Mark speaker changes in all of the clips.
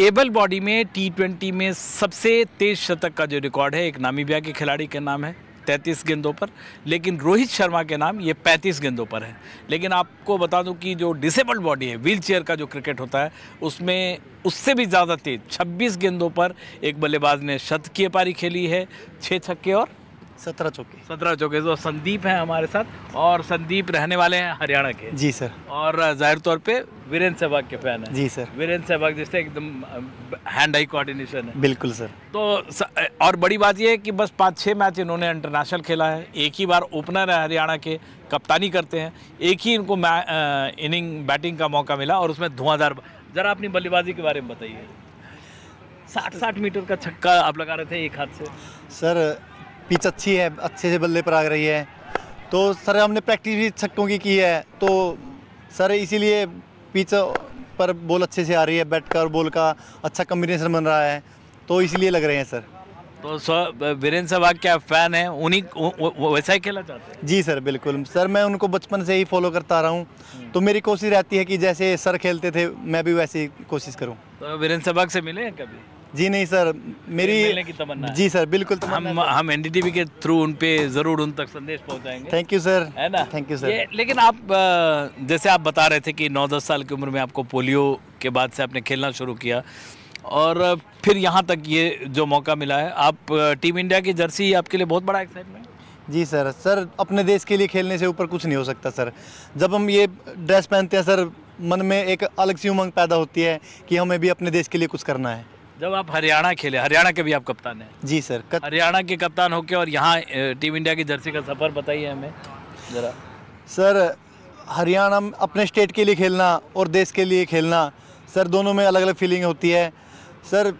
Speaker 1: able body में T twenty में सबसे तेज शतक का जो रिकॉर्ड है एक नामीबिया के खिलाड़ी का नाम है तैंतीस गेंदों पर लेकिन रोहित शर्मा के नाम ये पैंतीस गेंदों पर है लेकिन आपको बता दूं कि जो डिसेबल्ड बॉडी है व्हील चेयर का जो क्रिकेट होता है उसमें उससे भी ज़्यादा तेज 26 गेंदों पर एक बल्लेबाज ने शतकीय पारी खेली है छः छक्के और सत्रह चौके सत्रह चौके तो संदीप है हमारे साथ और संदीप रहने वाले हैं हरियाणा के जी सर और जाहिर तौर पे वीरेंद्र सहवाग के फैन है जी सर वीरेंद्र सहवाग जैसे एकदम हैंड आई कोऑर्डिनेशन है बिल्कुल सर तो और बड़ी बात यह है कि बस पाँच छः मैच इन्होंने इंटरनेशनल खेला है एक ही बार ओपनर है हरियाणा के कप्तानी करते हैं एक ही इनको इनिंग बैटिंग का मौका मिला और उसमें धुआंधार ज़रा अपनी बल्लेबाजी के बारे में बताइए साठ साठ मीटर का छक्का आप लगा रहे थे एक हाथ से
Speaker 2: सर पिच अच्छी है अच्छे से बल्ले पर आ रही है तो सर हमने प्रैक्टिस भी छक्कों की की है तो सर इसीलिए पिच पर बॉल अच्छे से आ रही है बैट का और बॉल का अच्छा कम्बिनेशन बन रहा है तो इसलिए लग रहे हैं सर
Speaker 1: तो सर वीरेंद्र सहवाग क्या फैन है उन्हीं वैसा ही खेला चाहते हैं जी सर बिल्कुल सर मैं उनको बचपन से
Speaker 2: ही फॉलो करता रहा हूँ तो मेरी कोशिश रहती है कि जैसे सर खेलते थे मैं भी वैसी कोशिश करूँ
Speaker 1: तो वीरेंद्र सहवाग से मिले हैं कभी जी नहीं सर मेरी जी सर बिल्कुल हम हम एनडीटीवी के थ्रू उन पे ज़रूर उन तक संदेश पहुंचाएंगे थैंक यू सर है ना थैंक यू सर लेकिन आप जैसे आप बता रहे थे कि नौ दस साल की उम्र में आपको पोलियो के बाद से आपने खेलना शुरू किया और फिर यहाँ तक ये जो मौका मिला है आप टीम इंडिया की जर्सी आपके लिए बहुत बड़ा एक्साइटमेंट जी सर सर अपने
Speaker 2: देश के लिए खेलने से ऊपर कुछ नहीं हो सकता सर जब हम ये ड्रेस पहनते हैं सर मन में एक अलग सी उमंग पैदा होती है कि हमें भी अपने देश के लिए कुछ करना है
Speaker 1: जब आप हरियाणा खेले हरियाणा के भी आप कप्तान हैं जी सर कत... हरियाणा के कप्तान होके और यहाँ टीम इंडिया की जर्सी का सफ़र बताइए हमें ज़रा
Speaker 2: सर हरियाणा अपने स्टेट के लिए खेलना और देश के लिए खेलना सर दोनों में अलग अलग फीलिंग होती है
Speaker 1: सर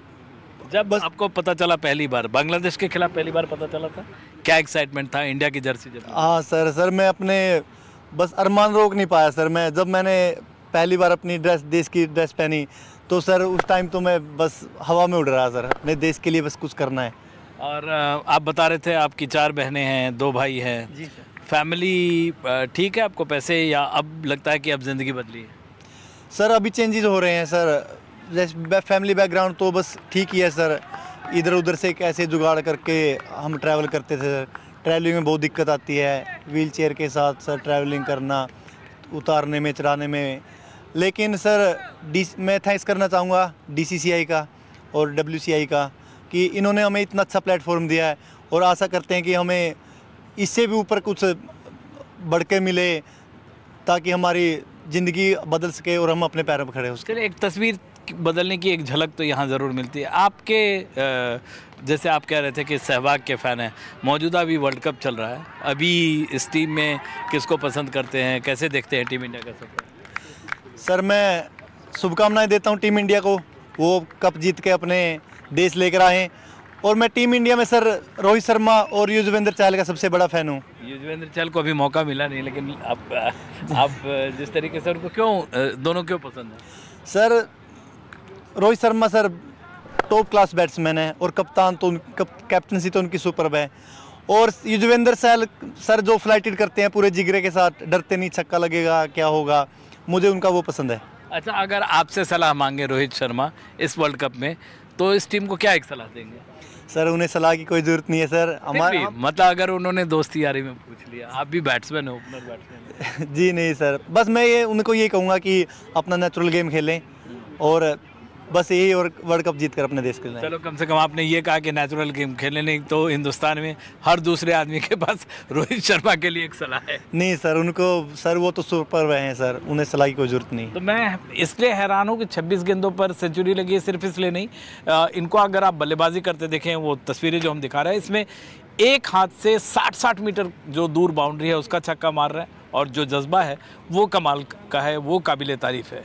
Speaker 1: जब बस आपको पता चला पहली बार बांग्लादेश के खिलाफ पहली बार पता चला था क्या एक्साइटमेंट था इंडिया की जर्सी जब
Speaker 2: हाँ सर सर मैं अपने बस अरमान रोक नहीं पाया सर मैं जब मैंने पहली बार अपनी ड्रेस देश की ड्रेस पहनी तो सर उस टाइम तो मैं बस हवा में उड़ रहा सर मैं देश के लिए बस कुछ करना है
Speaker 1: और आप बता रहे थे आपकी चार बहनें हैं दो भाई हैं जी सर फैमिली ठीक है आपको पैसे या अब लगता है कि अब ज़िंदगी बदली है
Speaker 2: सर अभी चेंजेस हो रहे हैं सर जैसे फैमिली बैकग्राउंड तो बस ठीक ही है सर इधर उधर से कैसे जुगाड़ करके हम ट्रैवल करते थे सर ट्रैवलिंग में बहुत दिक्कत आती है व्हील चेयर के साथ सर ट्रैवलिंग करना उतारने में चढ़ाने में लेकिन सर डी मैं थैंक्स करना चाहूँगा डीसीसीआई का और डब्ल्यूसीआई का कि इन्होंने हमें इतना अच्छा प्लेटफॉर्म दिया है और आशा करते हैं कि हमें इससे भी ऊपर कुछ बढ़ के मिले ताकि हमारी ज़िंदगी बदल सके और हम अपने पैरों पर खड़े हो
Speaker 1: सके एक तस्वीर बदलने की एक झलक तो यहाँ ज़रूर मिलती है आपके जैसे आप कह रहे थे कि सहवाग के फ़ैन हैं मौजूदा भी वर्ल्ड कप चल रहा है अभी इस टीम में किसको पसंद करते हैं कैसे देखते हैं टीम इंडिया का सबको
Speaker 2: सर मैं शुभकामनाएं देता हूं टीम इंडिया को वो कप जीत के अपने देश लेकर आए और मैं टीम इंडिया में सर रोहित शर्मा और युजवेंद्र चहल का सबसे बड़ा फैन हूँ
Speaker 1: युजवेंद्र चहल को अभी मौका मिला नहीं लेकिन आप आप जिस तरीके से उनको क्यों दोनों क्यों पसंद है
Speaker 2: sir Rohit Sharma sir top class batsman है और कप्तान तो कप, कैप्टनसी तो उनकी सुपरब है और युजवेंद्र चहल सर जो फ्लाइटेड करते हैं पूरे जिगरे के साथ डरते नहीं छक्का लगेगा क्या होगा मुझे उनका वो पसंद है
Speaker 1: अच्छा अगर आपसे सलाह मांगे रोहित शर्मा इस वर्ल्ड कप में तो इस टीम को क्या एक सलाह देंगे
Speaker 2: सर उन्हें सलाह की कोई ज़रूरत नहीं है सर हमारे मतलब अगर उन्होंने दोस्ती यारी में
Speaker 1: पूछ लिया आप भी बैट्समैन हो ओपनर बैट्समैन
Speaker 2: जी नहीं सर बस मैं ये उनको ये कहूँगा कि अपना नेचुरल गेम खेलें और बस यही और वर्ल्ड कप जीत कर अपने देश के लिए चलो
Speaker 1: कम से कम आपने ये कहा कि नेचुरल गेम खेलने नहीं तो हिंदुस्तान में हर दूसरे आदमी के पास रोहित शर्मा के लिए एक सलाह है
Speaker 2: नहीं सर उनको सर वो तो सुपर वह हैं सर उन्हें सलाह की कोई जरूरत नहीं तो
Speaker 1: मैं इसलिए हैरान हूँ कि छब्बीस गेंदों पर सेंचुरी लगी है सिर्फ इसलिए नहीं आ, इनको अगर आप बल्लेबाजी करते देखें वो तस्वीरें जो हम दिखा रहे हैं इसमें एक हाथ से साठ साठ मीटर जो दूर बाउंड्री है उसका छक्का मार रहा है और जो जज्बा है वो कमाल का है वो काबिल तारीफ़ है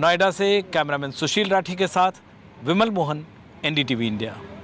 Speaker 1: नोएडा से कैमरामैन सुशील राठी के साथ विमल मोहन एनडीटीवी इंडिया